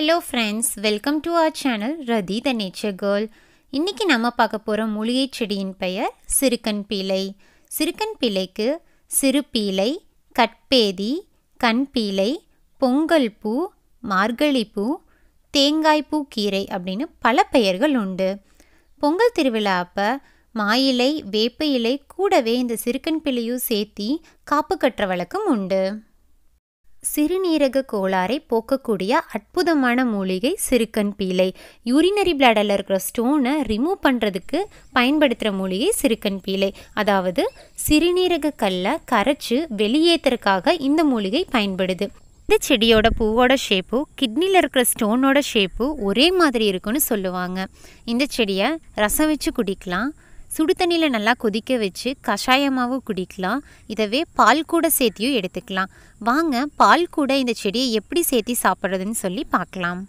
hello friends welcome to our channel Rathi the nature girl இன்றைக்கி நம்ம பார்க்க போகிற மூலிகை செடியின் பெயர் சிறுக்கன் பீலை சிறுக்கன் பீலைக்கு சிறு பீலை கட்பேதி கண் பீலை பொங்கல் பூ மார்கழிப்பூ பூ தேங்காய் பூ கீரை அப்படின்னு பல பெயர்கள் உண்டு பொங்கல் திருவிழா அப்போ மாயிலை வேப்ப இலை கூடவே இந்த சிறுக்கன் பிள்ளையும் சேர்த்தி காப்பு கட்டுற வழக்கம் உண்டு சிறுநீரக கோளாறை போக்கக்கூடிய அற்புதமான மூலிகை சிறுக்கன் பீலை யூரினரி பிளாடரில் இருக்கிற ஸ்டோனை ரிமூவ் பண்ணுறதுக்கு பயன்படுத்துகிற மூலிகை சிறுக்கன் பீலை அதாவது சிறுநீரக கல்லை கரைச்சி வெளியேற்றுறதுக்காக இந்த மூலிகை பயன்படுது இந்த செடியோட பூவோட ஷேப்பு கிட்னியில் இருக்கிற ஸ்டோனோட ஷேப்பு ஒரே மாதிரி இருக்குன்னு சொல்லுவாங்க இந்த செடியை ரசம் வச்சு குடிக்கலாம் சுடு தண்ணியில் நல்லா கொதிக்க வச்சு கஷாயமாகவும் குடிக்கலாம் இதவே பால் கூட சேர்த்தியும் எடுத்துக்கலாம் வாங்க பால் கூட இந்த செடியை எப்படி சேர்த்தி சாப்பிட்றதுன்னு சொல்லி பார்க்கலாம்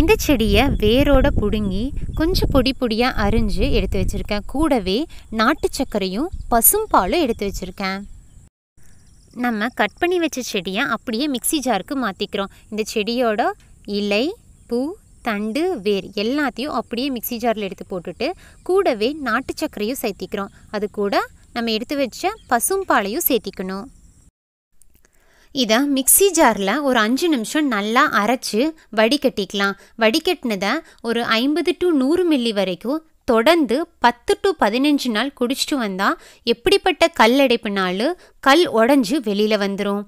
இந்த செடியை வேரோட பிடுங்கி கொஞ்சம் பொடி பொடியாக அரிஞ்சு எடுத்து வச்சுருக்கேன் கூடவே நாட்டு சர்க்கரையும் பசும்பாலும் எடுத்து வச்சுருக்கேன் நம்ம கட் பண்ணி வச்ச செடியை அப்படியே மிக்சி ஜாருக்கு மாற்றிக்கிறோம் இந்த செடியோட இலை பூ தண்டு வேர் எல்லாத்தையும் அப்படியே மிக்சி ஜாரில் எடுத்து போட்டுட்டு கூடவே நாட்டு சர்க்கரையும் சேர்த்திக்கிறோம் அது கூட நம்ம எடுத்து வச்ச பசும்பாலையும் சேர்த்திக்கணும் இதை மிக்சி ஜாரில் ஒரு அஞ்சு நிமிஷம் நல்லா அரைச்சி வடிகட்டிக்கலாம் வடிகட்டினதை ஒரு ஐம்பது டு நூறு மில்லி வரைக்கும் தொடர்ந்து பத்து டு பதினஞ்சு நாள் குடிச்சிட்டு வந்தால் எப்படிப்பட்ட கல்லடைப்புனாலும் கல் உடஞ்சி வெளியில் வந்துடும்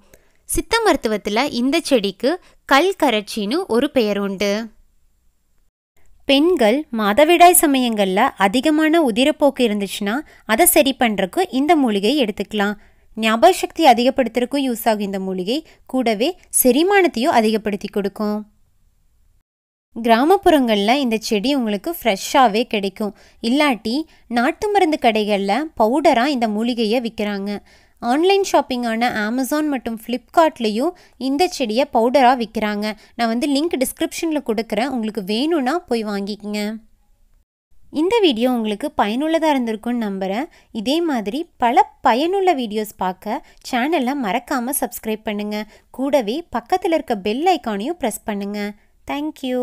சித்த மருத்துவத்தில் இந்த செடிக்கு கல் கரைச்சின்னு ஒரு பெயர் உண்டு பெண்கள் மாதவிடாய் சமயங்களில் அதிகமான உதிரப்போக்கு இருந்துச்சுன்னா அதை சரி பண்ணுறக்கு இந்த மூலிகை எடுத்துக்கலாம் ஞாபக சக்தி அதிகப்படுத்துறதுக்கும் யூஸ் ஆகும் இந்த மூலிகை கூடவே செரிமானத்தையும் அதிகப்படுத்தி கொடுக்கும் கிராமப்புறங்களில் இந்த செடி உங்களுக்கு ஃப்ரெஷ்ஷாகவே கிடைக்கும் இல்லாட்டி நாட்டு மருந்து கடைகளில் பவுடராக இந்த மூலிகையை விற்கிறாங்க ஆன்லைன் ஷாப்பிங்கான அமேசான் மற்றும் ஃப்ளிப்கார்ட்லேயும் இந்த செடியை பவுடராக விற்கிறாங்க நான் வந்து லிங்க் டிஸ்கிரிப்ஷனில் கொடுக்குறேன் உங்களுக்கு வேணும்னா போய் வாங்கிக்கோங்க இந்த வீடியோ உங்களுக்கு பயனுள்ளதாக இருந்திருக்கும்னு நம்புகிறேன் இதே மாதிரி பல பயனுள்ள வீடியோஸ் பார்க்க சேனலை மறக்காமல் சப்ஸ்கிரைப் பண்ணுங்கள் கூடவே பக்கத்தில் இருக்க பெல் ஐக்கானையும் ப்ரெஸ் பண்ணுங்கள் தேங்க்யூ